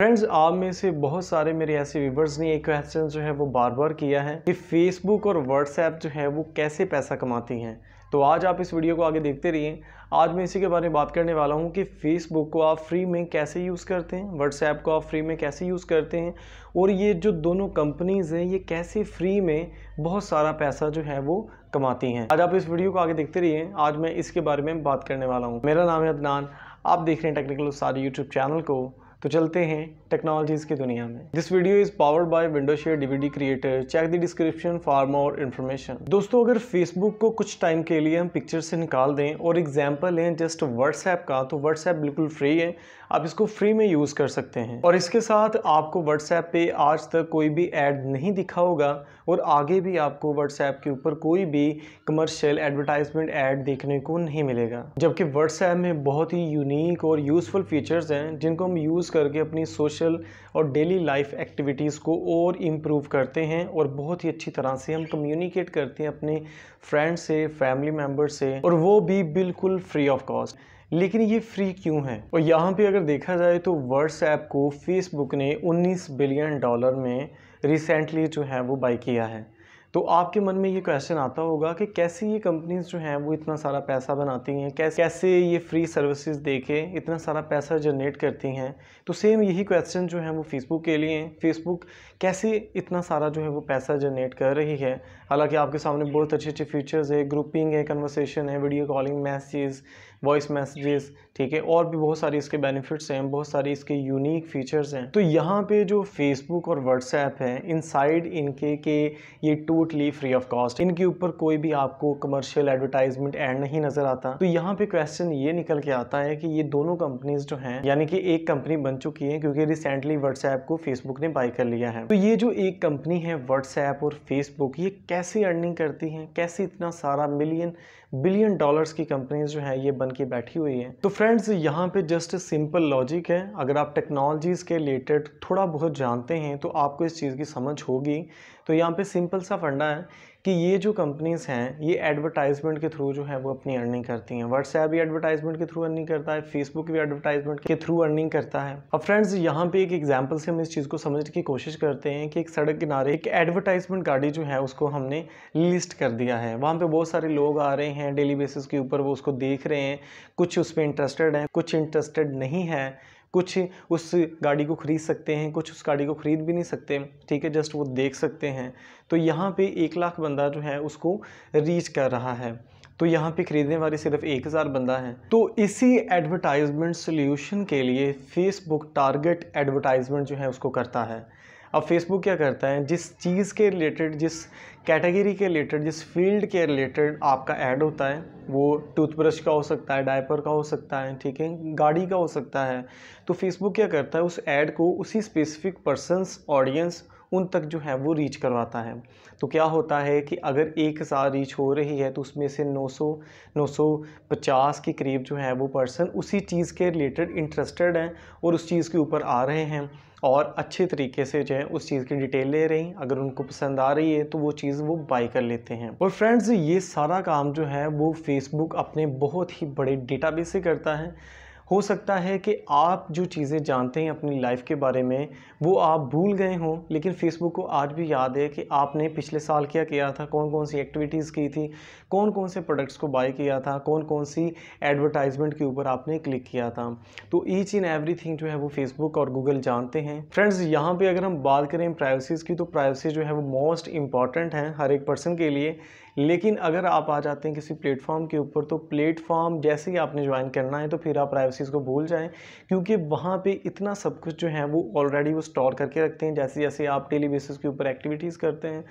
friends आप में से बहुत सारे मेरे ऐसे व्यूवर्स ने एक क्वेश्चन जो है वो बार बार किया है कि फेसबुक और व्हाट्सएप जो है वो कैसे पैसा कमाती हैं तो आज आप इस वीडियो को आगे देखते रहिए आज मैं इसी के बारे में बात करने वाला हूँ कि फेसबुक को आप फ्री में कैसे यूज़ करते हैं व्हाट्सएप को आप फ्री में कैसे यूज़ करते हैं और ये जो दोनों कंपनीज़ हैं ये कैसे फ्री में बहुत सारा पैसा जो है वो कमाती हैं आज आप इस वीडियो को आगे देखते रहिए आज मैं इसके बारे में बात करने वाला हूँ मेरा नाम है अदनान आप देख रहे हैं टेक्निकल सारे यूट्यूब चैनल को तो चलते हैं टेक्नोलॉजीज़ की दुनिया में this video is powered by Wondershare DVD creator check the description for more information दोस्तों अगर फेसबुक को कुछ टाइम के लिए हम पिक्चर से निकाल दें और एग्जाम्पल लें जस्ट व्हाट्सएप का तो व्हाट्सएप बिल्कुल फ्री है आप इसको फ्री में यूज़ कर सकते हैं और इसके साथ आपको व्हाट्सएप पे आज तक कोई भी ऐड नहीं दिखा होगा और आगे भी आपको व्हाट्सएप के ऊपर कोई भी कमर्शियल एडवर्टाइजमेंट ऐड देखने को नहीं मिलेगा जबकि व्हाट्सएप में बहुत ही यूनिक और यूज़फुल फीचर्स हैं जिनको हम यूज़ करके अपनी सोशल और डेली लाइफ एक्टिविटीज़ को और इम्प्रूव करते हैं और बहुत ही अच्छी तरह से हम कम्युनिकेट करते हैं अपने फ्रेंड से फैमिली मेम्बर से और वो भी बिल्कुल फ्री ऑफ कॉस्ट लेकिन ये फ्री क्यों है और यहाँ पे अगर देखा जाए तो व्हाट्सएप को फेसबुक ने 19 बिलियन डॉलर में रिसेंटली जो है वो बाई किया है तो आपके मन में ये क्वेश्चन आता होगा कि कैसे ये कंपनीज जो हैं वो इतना सारा पैसा बनाती हैं कैसे कैसे ये फ्री सर्विसेज दे के इतना सारा पैसा जनरेट करती हैं तो सेम यही क्वेश्चन जो है वो फेसबुक के लिए हैं फेसबुक कैसे इतना सारा जो है वो पैसा जनरेट कर रही है हालांकि आपके सामने बहुत अच्छे अच्छे फीचर्स है ग्रुपिंग है कन्वर्सेशन है video calling message voice messages ठीक है और भी बहुत सारी इसके बेनिफिट्स हैं बहुत सारी इसके यूनिक फीचर्स हैं तो यहाँ पे जो फेसबुक और व्हाट्सएप है इनसाइड इनके के ये टोटली फ्री ऑफ कॉस्ट इनके ऊपर कोई भी आपको कमर्शियल एडवर्टाइजमेंट एड नहीं नज़र आता तो यहाँ पे क्वेश्चन ये निकल के आता है कि ये दोनों कंपनीज जो हैं यानी कि एक कंपनी बन चुकी है क्योंकि रिसेंटली व्हाट्सएप को फेसबुक ने बाई कर लिया है तो ये जो एक कंपनी है व्हाट्सएप और फेसबुक ये कैसे अर्निंग करती है कैसे इतना सारा मिलियन बिलियन डॉलर्स की कंपनीज जो है ये बन के बैठी हुई है तो फ्रेंड्स यहाँ पे जस्ट सिंपल लॉजिक है अगर आप टेक्नोलॉजीज़ के रिलेटेड थोड़ा बहुत जानते हैं तो आपको इस चीज़ की समझ होगी तो यहाँ पे सिंपल सा फंडा है कि ये जो कंपनीज़ हैं ये एडवर्टाइजमेंट के थ्रू जो है वो अपनी अर्निंग करती हैं व्हाट्सएप भी एडवर्टाइजमेंट के थ्रू अर्निंग करता है फेसबुक भी एडवर्टाइजमेंट के थ्रू अर्निंग करता है अब फ्रेंड्स यहाँ पे एक एग्जाम्पल से हम इस चीज़ को समझने की कोशिश करते हैं कि एक सड़क किनारे एक एडवर्टाइजमेंट गाड़ी जो है उसको हमने लिस्ट कर दिया है वहाँ पर बहुत सारे लोग आ रहे हैं डेली बेसिस के ऊपर वो उसको देख रहे हैं कुछ उसमें इंटरेस्टेड हैं कुछ इंटरेस्टेड नहीं है कुछ उस गाड़ी को ख़रीद सकते हैं कुछ उस गाड़ी को ख़रीद भी नहीं सकते ठीक है जस्ट वो देख सकते हैं तो यहाँ पे एक लाख बंदा जो है उसको रीच कर रहा है तो यहाँ पे ख़रीदने वाले सिर्फ एक हज़ार बंदा है तो इसी एडवर्टाइजमेंट सोल्यूशन के लिए फेसबुक टारगेट एडवर्टाइजमेंट जो है उसको करता है अब फेसबुक क्या करता है जिस चीज़ के रिलेटेड जिस कैटेगरी के रिलेटेड जिस फील्ड के रिलेटेड आपका ऐड होता है वो टूथब्रश का हो सकता है डायपर का हो सकता है ठीक है गाड़ी का हो सकता है तो फेसबुक क्या करता है उस ऐड को उसी स्पेसिफिक पर्सनस ऑडियंस उन तक जो है वो रीच करवाता है तो क्या होता है कि अगर एक हज़ार रीच हो रही है तो उसमें से 900 950 के करीब जो है वो पर्सन उसी चीज़ के रिलेटेड इंटरेस्टेड हैं और उस चीज़ के ऊपर आ रहे हैं और अच्छे तरीके से जो है उस चीज़ की डिटेल ले रही अगर उनको पसंद आ रही है तो वो चीज़ वो बाई कर लेते हैं और फ्रेंड्स ये सारा काम जो है वो फेसबुक अपने बहुत ही बड़े डेटाबेस से करता है हो सकता है कि आप जो चीज़ें जानते हैं अपनी लाइफ के बारे में वो आप भूल गए हों लेकिन फेसबुक को आज भी याद है कि आपने पिछले साल क्या किया था कौन कौन सी एक्टिविटीज़ की थी कौन कौन से प्रोडक्ट्स को बाय किया था कौन कौन सी एडवर्टाइजमेंट के ऊपर आपने क्लिक किया था तो ईच एंड एवरी जो है वो फेसबुक और गूगल जानते हैं फ्रेंड्स यहाँ पर अगर हम बात करें प्राइवेसीज़ की तो प्राइवेसी जो है वो मोस्ट इंपॉर्टेंट है हर एक पर्सन के लिए लेकिन अगर आप आ जाते हैं किसी प्लेटफॉर्म के ऊपर तो प्लेटफॉर्म जैसे ही आपने ज्वाइन करना है तो फिर आप प्राइवेसी को भूल जाएँ क्योंकि वहाँ पर इतना सब कुछ जो है वो ऑलरेडी वो स्टोर करके रखते हैं जैसे जैसे आप डेली बेसिस के ऊपर एक्टिविटीज़ करते हैं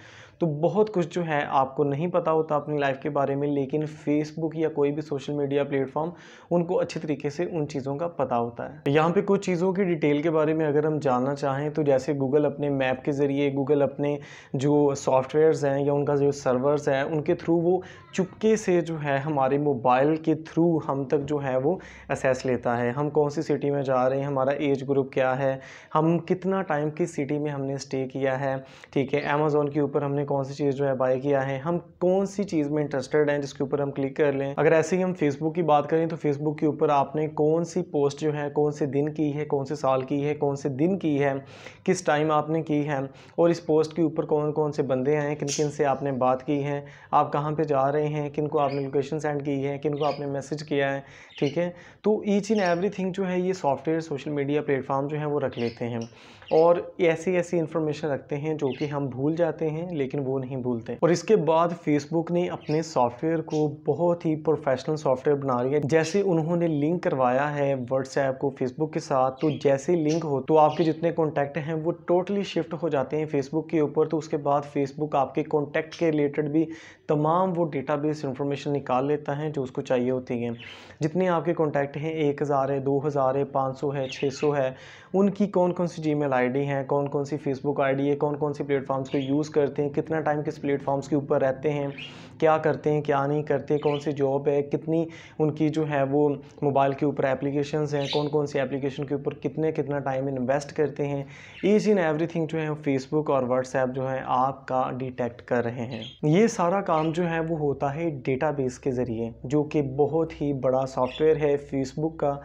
तो बहुत कुछ जो है आपको नहीं पता होता अपनी लाइफ के बारे में लेकिन फेसबुक या कोई भी सोशल मीडिया प्लेटफॉर्म उनको अच्छे तरीके से उन चीज़ों का पता होता है यहाँ पे कुछ चीज़ों की डिटेल के बारे में अगर हम जानना चाहें तो जैसे गूगल अपने मैप के ज़रिए गूगल अपने जो सॉफ्टवेयर्स हैं या उनका जो सर्वर्स हैं उनके थ्रू वो चुपके से जो है हमारे मोबाइल के थ्रू हम तक जो है वो असेस लेता है हम कौन सी सिटी में जा रहे हैं हमारा एज ग्रुप क्या है हम कितना टाइम किस सिटी में हमने स्टे किया है ठीक है अमेज़ोन के ऊपर हमने कौन सी चीज़ जो है बाय किया है हम कौन सी चीज़ में इंटरेस्टेड हैं जिसके ऊपर हम क्लिक कर लें अगर ऐसे ही हम फेसबुक की बात करें तो फेसबुक के ऊपर आपने कौन सी पोस्ट जो है कौन से दिन की है कौन से साल की है कौन से दिन की है किस टाइम आपने की है और इस पोस्ट के ऊपर कौन कौन से बंदे हैं किन किन से आपने बात की है आप कहाँ पर जा रहे हैं किन को आपने लोकेशन सेंड की है किन को आपने मैसेज किया है ठीक है तो ईच इन एवरी जो है ये सॉफ्टवेयर सोशल मीडिया प्लेटफॉर्म जो है वो रख लेते हैं और ऐसी ऐसी इन्फॉर्मेशन रखते हैं जो कि हम भूल जाते हैं लेकिन वो नहीं भूलते और इसके बाद फेसबुक ने अपने सॉफ्टवेयर को बहुत ही प्रोफेशनल सॉफ्टवेयर बना लिया है जैसे उन्होंने लिंक करवाया है व्हाट्सएप को फेसबुक के साथ तो जैसे लिंक हो तो आपके जितने कॉन्टैक्ट हैं वो टोटली शिफ्ट हो जाते हैं फेसबुक के ऊपर तो उसके बाद फेसबुक आपके कॉन्टैक्ट के रिलेटेड भी तमाम वो डेटा बेस इन्फॉर्मेशन निकाल लेता है जो उसको चाहिए होती है जितने आपके कॉन्टैक्ट हैं एक हज़ार है दो हज़ार है पाँच सौ है छः सौ है उनकी कौन कौन सी जी मेल आईडी हैं कौन कौन सी फेसबुक आईडी है कौन कौन सी प्लेटफॉर्म्स को यूज़ करते हैं कितना टाइम किस प्लेटफॉर्म्स के ऊपर रहते हैं क्या करते हैं क्या नहीं करते कौन सी जॉब है कितनी उनकी जो है वो मोबाइल के ऊपर एप्लीकेशन हैं कौन कौन सी एप्लीकेशन के ऊपर कितने कितना टाइम इन्वेस्ट करते हैं ईच इन थिंग जो है फेसबुक और व्हाट्सएप जो है आपका डिटेक्ट कर रहे हैं ये सारा काम जो है वो होता है बेस के ज़रिए जो कि बहुत ही बड़ा सॉफ्टवेयर है फेसबुक का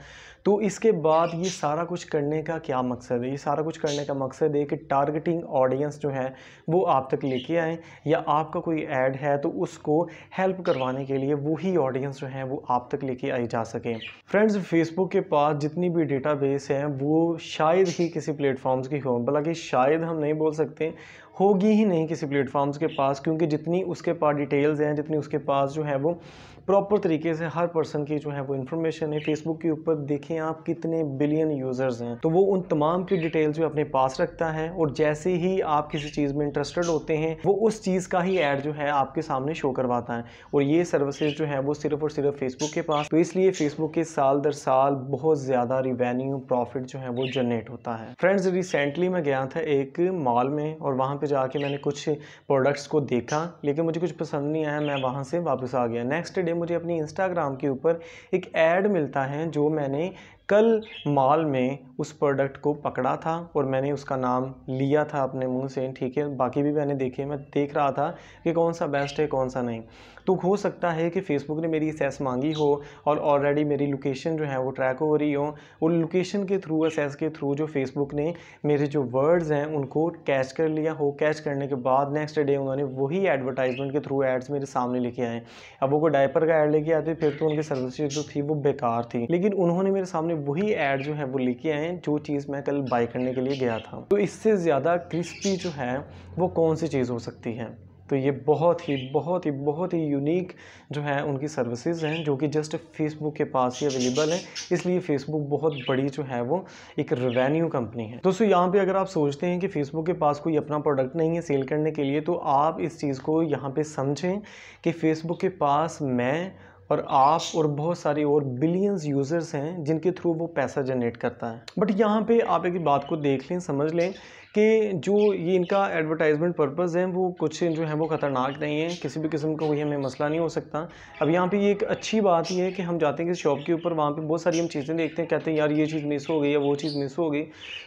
तो इसके बाद ये सारा कुछ करने का क्या मकसद है ये सारा कुछ करने का मकसद है कि टारगेटिंग ऑडियंस जो है वो आप तक लेके आए या आपका कोई ऐड है तो उसको को हेल्प करवाने के लिए वही ऑडियंस जो हैं वो आप तक लेके आई जा सकें फ्रेंड्स फेसबुक के पास जितनी भी डेटाबेस हैं वो शायद ही किसी प्लेटफॉर्म्स की हो बल्कि शायद हम नहीं बोल सकते होगी ही नहीं किसी प्लेटफॉर्म्स के पास क्योंकि जितनी उसके पास डिटेल्स हैं जितनी उसके पास जो है वो प्रॉपर तरीके से हर पर्सन की जो है वो इन्फॉर्मेशन है फेसबुक के ऊपर देखें आप कितने बिलियन यूज़र्स हैं तो वो उन तमाम की डिटेल्स भी अपने पास रखता है और जैसे ही आप किसी चीज़ में इंटरेस्टेड होते हैं वो उस चीज़ का ही ऐड जो है आपके सामने शो करवाता है और ये सर्विसेज जो है वो सिर्फ और सिर्फ फेसबुक के पास तो इसलिए फेसबुक के साल दर साल बहुत ज़्यादा रिवेन्यू प्रॉफिट जो है वो जनरेट होता है फ्रेंड्स रिसेंटली मैं गया था एक मॉल में और वहाँ पर पे जाके मैंने कुछ प्रोडक्ट्स को देखा लेकिन मुझे कुछ पसंद नहीं आया मैं वहाँ से वापस आ गया नेक्स्ट डे मुझे अपनी इंस्टाग्राम के ऊपर एक ऐड मिलता है जो मैंने कल मॉल में उस प्रोडक्ट को पकड़ा था और मैंने उसका नाम लिया था अपने मुंह से ठीक है बाकी भी मैंने देखे मैं देख रहा था कि कौन सा बेस्ट है कौन सा नहीं तो हो सकता है कि फेसबुक ने मेरी सेस मांगी हो और ऑलरेडी मेरी लोकेशन जो है वो ट्रैक हो रही हो और लोकेशन के थ्रू एसेस के थ्रू जो फेसबुक ने मेरे जो वर्ड्स हैं उनको कैच कर लिया हो कैच करने के बाद नेक्स्ट डे उन्होंने वही एडवर्टाइजमेंट के थ्रू एड्स मेरे सामने लेके आए अब वो डायपर का एड लेके आते फिर तो उनकी सर्विस जो थी वो बेकार थी लेकिन उन्होंने मेरे सामने वही एड जो है वो लेके आए जो चीज़ मैं कल बाई करने के लिए गया था तो इससे ज़्यादा क्रिस्पी जो है वो कौन सी चीज़ हो सकती है तो ये बहुत ही बहुत ही बहुत ही यूनिक जो है उनकी सर्विसेज हैं जो कि जस्ट फेसबुक के पास ही अवेलेबल है इसलिए फेसबुक बहुत बड़ी जो है वो एक रेवेन्यू कंपनी है दोस्तों यहाँ पे अगर आप सोचते हैं कि फेसबुक के पास कोई अपना प्रोडक्ट नहीं है सेल करने के लिए तो आप इस चीज़ को यहाँ पर समझें कि फेसबुक के पास मैं और आप और बहुत सारे और बिलियंस यूज़र्स हैं जिनके थ्रू वो पैसा जनरेट करता है बट यहाँ पे आप एक बात को देख लें समझ लें कि जो ये इनका एडवर्टाइजमेंट पर्पस है वो कुछ जो है वो ख़तरनाक नहीं है किसी भी किस्म का कोई हमें मसला नहीं हो सकता अब यहाँ पे ये एक अच्छी बात ये है कि हम जाते हैं किसी शॉप के ऊपर वहाँ पे बहुत सारी हम चीज़ें देखते हैं कहते हैं यार ये चीज़ मिस हो गई या वो चीज़ मिस हो गई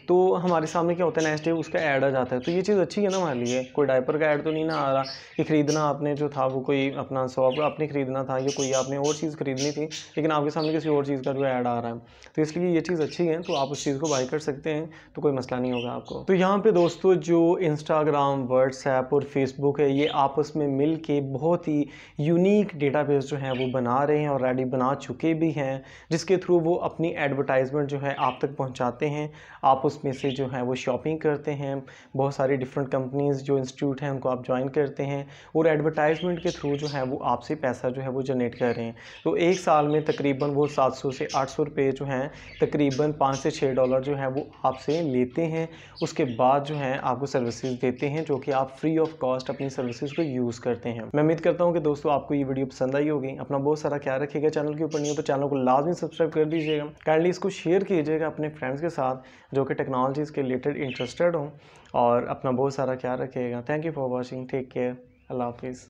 तो हमारे सामने क्या होता है नेक्स्ट डे उसका ऐड आ जाता है तो ये चीज़ अच्छी है ना हमारे लिए कोई डायपर का ऐड तो नहीं ना आ रहा कि ख़रीदना आपने जो था वो कोई अपना शॉप आपने ख़रीदना था या कोई आपने और चीज़ ख़रीदनी थी लेकिन आपके सामने किसी और चीज़ का जो ऐड आ रहा है तो इसलिए ये चीज़ अच्छी है तो आप उस चीज़ को बाई कर सकते हैं तो कोई मसला नहीं होगा आपको तो यहाँ यहाँ पे दोस्तों जो इंस्टाग्राम व्हाट्सएप और फेसबुक है ये आपस में मिल के बहुत ही यूनिक डेटाबेस जो है वो बना रहे हैं और रेडी बना चुके भी हैं जिसके थ्रू वो अपनी एडवर्टाइजमेंट जो है आप तक पहुँचाते हैं आप उसमें से जो है वो शॉपिंग करते हैं बहुत सारी डिफरेंट कंपनीज़ जो इंस्टीट्यूट हैं उनको आप ज्वाइन करते हैं और एडवर्टाइजमेंट के थ्रू जो है वो आपसे पैसा जो है वो जनरेट कर रहे हैं तो एक साल में तकरीबन वो सात सौ से आठ सौ रुपये जो हैं तकरीबन पाँच से छः डॉलर जो है वो आपसे लेते हैं उसके बाद जो है आपको सर्विसेज देते हैं जो कि आप फ्री ऑफ कॉस्ट अपनी सर्विसेज को यूज़ करते हैं मैं उम्मीद करता हूँ कि दोस्तों आपको ये वीडियो पसंद आई होगी अपना बहुत सारा ख्याल रखिएगा चैनल के ऊपर नहीं हो तो चैनल को लाजमी सब्सक्राइब कर दीजिएगा काइंडली इसको शेयर कीजिएगा अपने फ्रेंड्स के साथ जो कि टेक्नोलॉजीज़ के रिलेटेड इंटरेस्टेड हों और अपना बहुत सारा ख्याल रखिएगा thank you for watching take care अल्लाह हाफिज़